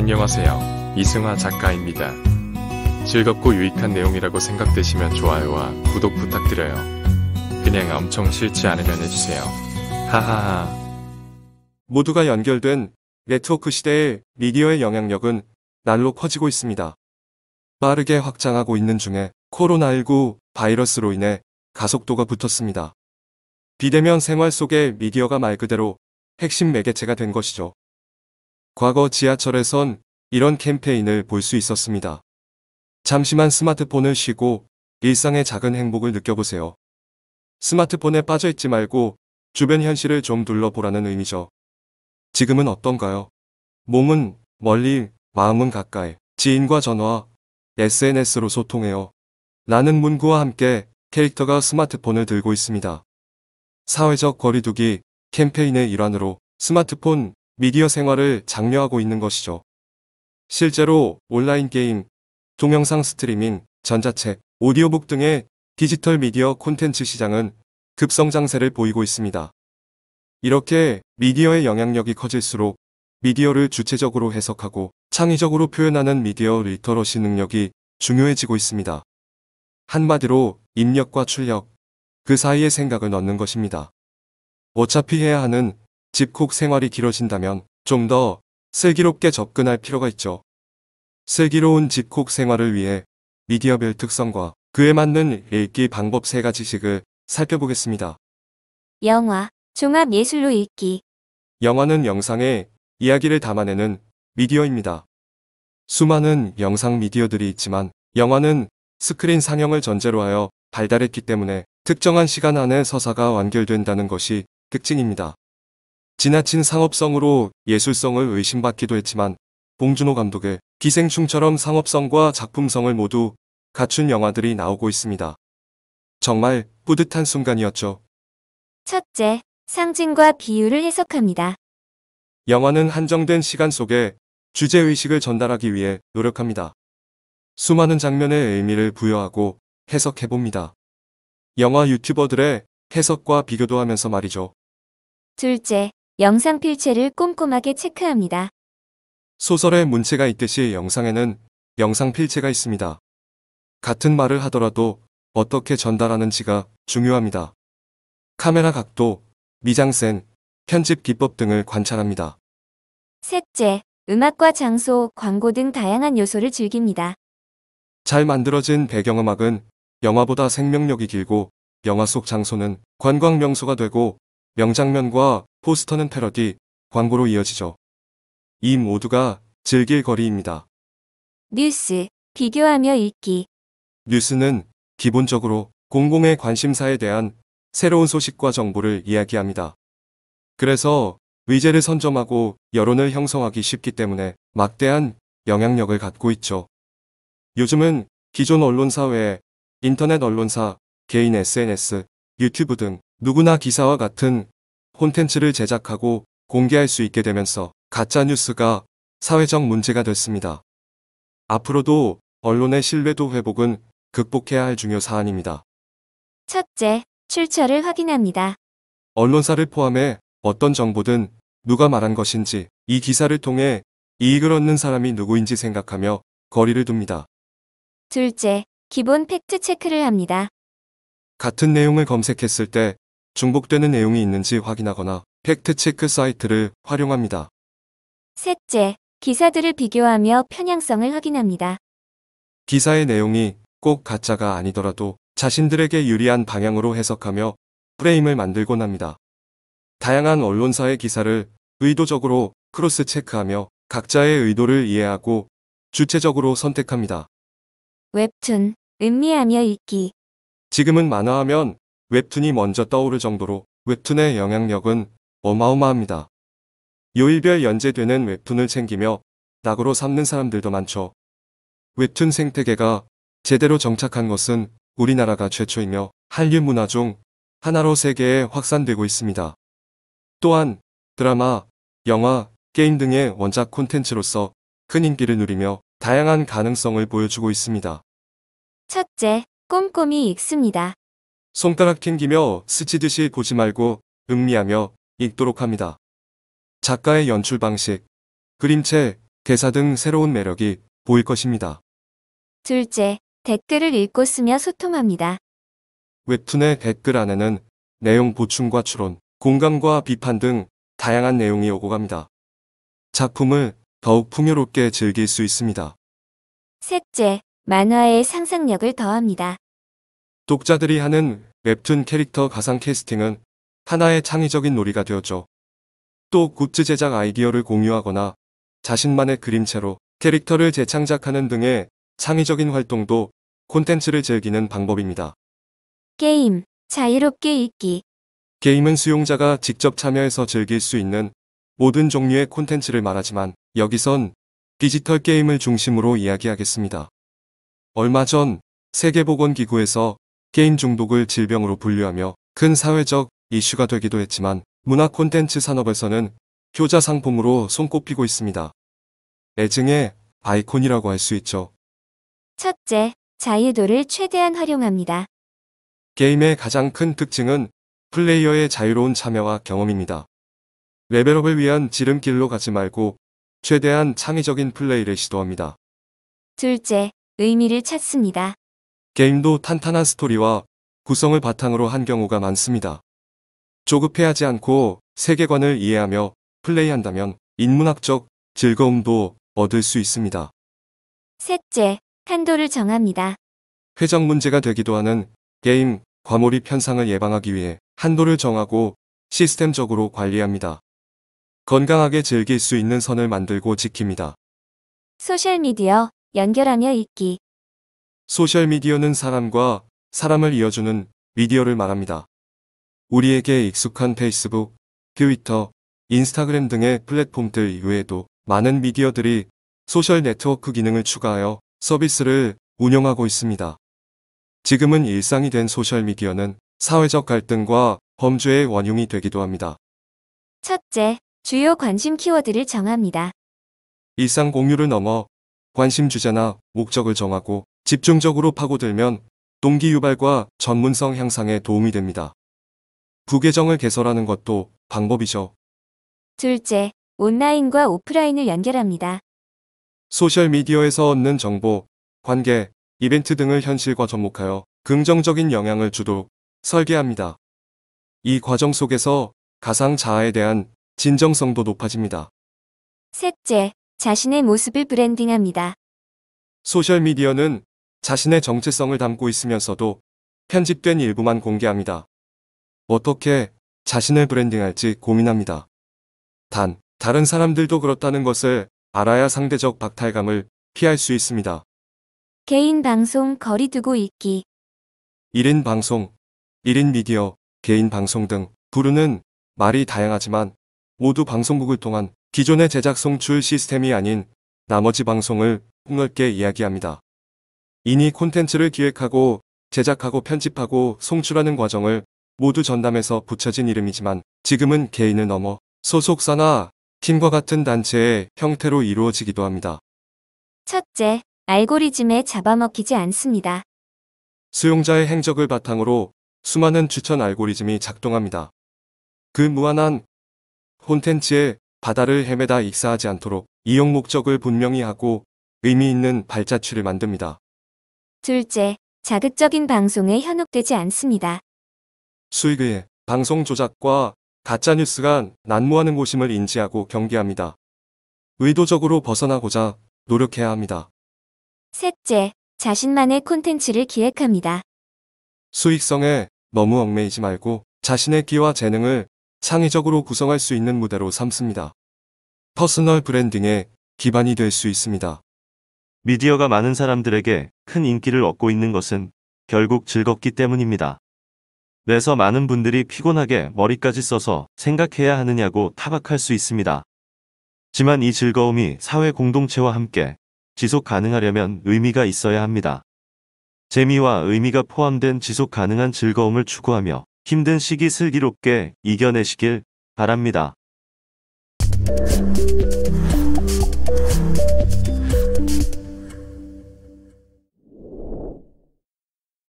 안녕하세요. 이승화 작가입니다. 즐겁고 유익한 내용이라고 생각되시면 좋아요와 구독 부탁드려요. 그냥 엄청 싫지 않으면 해주세요. 하하하. 모두가 연결된 네트워크 시대의 미디어의 영향력은 날로 커지고 있습니다. 빠르게 확장하고 있는 중에 코로나19 바이러스로 인해 가속도가 붙었습니다. 비대면 생활 속의 미디어가 말 그대로 핵심 매개체가 된 것이죠. 과거 지하철에선 이런 캠페인을 볼 수 있었습니다. 잠시만 스마트폰을 쉬고 일상의 작은 행복을 느껴보세요. 스마트폰에 빠져있지 말고 주변 현실을 좀 둘러보라는 의미죠. 지금은 어떤가요? 몸은 멀리, 마음은 가까이, 지인과 전화, SNS로 소통해요. 라는 문구와 함께 캐릭터가 스마트폰을 들고 있습니다. 사회적 거리두기 캠페인의 일환으로 스마트폰 미디어 생활을 장려하고 있는 것이죠. 실제로 온라인 게임, 동영상 스트리밍, 전자책, 오디오북 등의 디지털 미디어 콘텐츠 시장은 급성장세를 보이고 있습니다. 이렇게 미디어의 영향력이 커질수록 미디어를 주체적으로 해석하고 창의적으로 표현하는 미디어 리터러시 능력이 중요해지고 있습니다. 한마디로 입력과 출력, 그 사이의 생각을 넣는 것입니다. 어차피 해야 하는 집콕 생활이 길어진다면 좀 더 슬기롭게 접근할 필요가 있죠. 슬기로운 집콕 생활을 위해 미디어별 특성과 그에 맞는 읽기 방법 세가지식을 살펴보겠습니다. 영화, 종합예술로 읽기 영화는 영상에 이야기를 담아내는 미디어입니다. 수많은 영상 미디어들이 있지만 영화는 스크린 상영을 전제로 하여 발달했기 때문에 특정한 시간 안에 서사가 완결된다는 것이 특징입니다. 지나친 상업성으로 예술성을 의심받기도 했지만 봉준호 감독의 기생충처럼 상업성과 작품성을 모두 갖춘 영화들이 나오고 있습니다. 정말 뿌듯한 순간이었죠. 첫째, 상징과 비유를 해석합니다. 영화는 한정된 시간 속에 주제의식을 전달하기 위해 노력합니다. 수많은 장면의 의미를 부여하고 해석해봅니다. 영화 유튜버들의 해석과 비교도 하면서 말이죠. 둘째, 영상 필체를 꼼꼼하게 체크합니다. 소설에 문체가 있듯이 영상에는 영상 필체가 있습니다. 같은 말을 하더라도 어떻게 전달하는지가 중요합니다. 카메라 각도, 미장센, 편집 기법 등을 관찰합니다. 셋째, 음악과 장소, 광고 등 다양한 요소를 즐깁니다. 잘 만들어진 배경음악은 영화보다 생명력이 길고 영화 속 장소는 관광 명소가 되고 명장면과 포스터는 패러디, 광고로 이어지죠. 이 모두가 즐길 거리입니다. 뉴스, 비교하며 읽기. 뉴스는 기본적으로 공공의 관심사에 대한 새로운 소식과 정보를 이야기합니다. 그래서 의제를 선점하고 여론을 형성하기 쉽기 때문에 막대한 영향력을 갖고 있죠. 요즘은 기존 언론사 외에 인터넷 언론사, 개인 SNS, 유튜브 등 누구나 기사와 같은 콘텐츠를 제작하고 공개할 수 있게 되면서 가짜뉴스가 사회적 문제가 됐습니다. 앞으로도 언론의 신뢰도 회복은 극복해야 할 중요 사안입니다. 첫째, 출처를 확인합니다. 언론사를 포함해 어떤 정보든 누가 말한 것인지 이 기사를 통해 이익을 얻는 사람이 누구인지 생각하며 거리를 둡니다. 둘째, 기본 팩트체크를 합니다. 같은 내용을 검색했을 때 중복되는 내용이 있는지 확인하거나 팩트체크 사이트를 활용합니다. 셋째, 기사들을 비교하며 편향성을 확인합니다. 기사의 내용이 꼭 가짜가 아니더라도 자신들에게 유리한 방향으로 해석하며 프레임을 만들곤 합니다. 다양한 언론사의 기사를 의도적으로 크로스 체크하며 각자의 의도를 이해하고 주체적으로 선택합니다. 웹툰, 음미하며 읽기. 지금은 만화하면 웹툰이 먼저 떠오를 정도로 웹툰의 영향력은 어마어마합니다. 요일별 연재되는 웹툰을 챙기며 낙으로 삼는 사람들도 많죠. 웹툰 생태계가 제대로 정착한 것은 우리나라가 최초이며 한류 문화 중 하나로 세계에 확산되고 있습니다. 또한 드라마, 영화, 게임 등의 원작 콘텐츠로서 큰 인기를 누리며 다양한 가능성을 보여주고 있습니다. 첫째, 꼼꼼히 읽습니다. 손가락 튕기며 스치듯이 보지 말고 음미하며 읽도록 합니다. 작가의 연출 방식, 그림체, 대사 등 새로운 매력이 보일 것입니다. 둘째, 댓글을 읽고 쓰며 소통합니다. 웹툰의 댓글 안에는 내용 보충과 추론, 공감과 비판 등 다양한 내용이 오고 갑니다. 작품을 더욱 풍요롭게 즐길 수 있습니다. 셋째, 만화의 상상력을 더합니다. 독자들이 하는 웹툰 캐릭터 가상 캐스팅은 하나의 창의적인 놀이가 되었죠. 또 굿즈 제작 아이디어를 공유하거나 자신만의 그림체로 캐릭터를 재창작하는 등의 창의적인 활동도 콘텐츠를 즐기는 방법입니다. 게임, 자유롭게 읽기 게임은 수용자가 직접 참여해서 즐길 수 있는 모든 종류의 콘텐츠를 말하지만 여기선 디지털 게임을 중심으로 이야기하겠습니다. 얼마 전 세계보건기구에서 게임 중독을 질병으로 분류하며 큰 사회적 이슈가 되기도 했지만 문화 콘텐츠 산업에서는 효자 상품으로 손꼽히고 있습니다. 애증의 아이콘이라고 할 수 있죠. 첫째, 자유도를 최대한 활용합니다. 게임의 가장 큰 특징은 플레이어의 자유로운 참여와 경험입니다. 레벨업을 위한 지름길로 가지 말고 최대한 창의적인 플레이를 시도합니다. 둘째, 의미를 찾습니다. 게임도 탄탄한 스토리와 구성을 바탕으로 한 경우가 많습니다. 조급해하지 않고 세계관을 이해하며 플레이한다면 인문학적 즐거움도 얻을 수 있습니다. 셋째, 한도를 정합니다. 회전 문제가 되기도 하는 게임, 과몰입 현상을 예방하기 위해 한도를 정하고 시스템적으로 관리합니다. 건강하게 즐길 수 있는 선을 만들고 지킵니다. 소셜미디어 연결하며 읽기 소셜미디어는 사람과 사람을 이어주는 미디어를 말합니다. 우리에게 익숙한 페이스북, 트위터, 인스타그램 등의 플랫폼들 이외에도 많은 미디어들이 소셜 네트워크 기능을 추가하여 서비스를 운영하고 있습니다. 지금은 일상이 된 소셜미디어는 사회적 갈등과 범죄의 원흉이 되기도 합니다. 첫째, 주요 관심 키워드를 정합니다. 일상 공유를 넘어 관심 주제나 목적을 정하고 집중적으로 파고들면 동기 유발과 전문성 향상에 도움이 됩니다. 부계정을 개설하는 것도 방법이죠. 둘째, 온라인과 오프라인을 연결합니다. 소셜미디어에서 얻는 정보, 관계, 이벤트 등을 현실과 접목하여 긍정적인 영향을 주도 록 설계합니다. 이 과정 속에서 가상 자아에 대한 진정성도 높아집니다. 셋째, 자신의 모습을 브랜딩합니다. 소셜미디어는 자신의 정체성을 담고 있으면서도 편집된 일부만 공개합니다. 어떻게 자신을 브랜딩할지 고민합니다. 단, 다른 사람들도 그렇다는 것을 알아야 상대적 박탈감을 피할 수 있습니다. 개인 방송 거리 두고 읽기 1인 방송, 1인 미디어, 개인 방송 등 부르는 말이 다양하지만 모두 방송국을 통한 기존의 제작 송출 시스템이 아닌 나머지 방송을 폭넓게 이야기합니다. 이니 콘텐츠를 기획하고 제작하고 편집하고 송출하는 과정을 모두 전담해서 붙여진 이름이지만 지금은 개인을 넘어 소속사나 팀과 같은 단체의 형태로 이루어지기도 합니다. 첫째, 알고리즘에 잡아먹히지 않습니다. 수용자의 행적을 바탕으로 수많은 추천 알고리즘이 작동합니다. 그 무한한 콘텐츠의 바다를 헤매다 익사하지 않도록 이용 목적을 분명히 하고 의미 있는 발자취를 만듭니다. 둘째, 자극적인 방송에 현혹되지 않습니다. 수익의 방송 조작과 가짜뉴스 간 난무하는 곳임을 인지하고 경계합니다. 의도적으로 벗어나고자 노력해야 합니다. 셋째, 자신만의 콘텐츠를 기획합니다. 수익성에 너무 얽매이지 말고 자신의 끼와 재능을 창의적으로 구성할 수 있는 무대로 삼습니다. 퍼스널 브랜딩에 기반이 될 수 있습니다. 미디어가 많은 사람들에게 큰 인기를 얻고 있는 것은 결국 즐겁기 때문입니다. 그래서 많은 분들이 피곤하게 머리까지 써서 생각해야 하느냐고 타박할 수 있습니다. 하지만 이 즐거움이 사회 공동체와 함께 지속 가능하려면 의미가 있어야 합니다. 재미와 의미가 포함된 지속 가능한 즐거움을 추구하며 힘든 시기 슬기롭게 이겨내시길 바랍니다.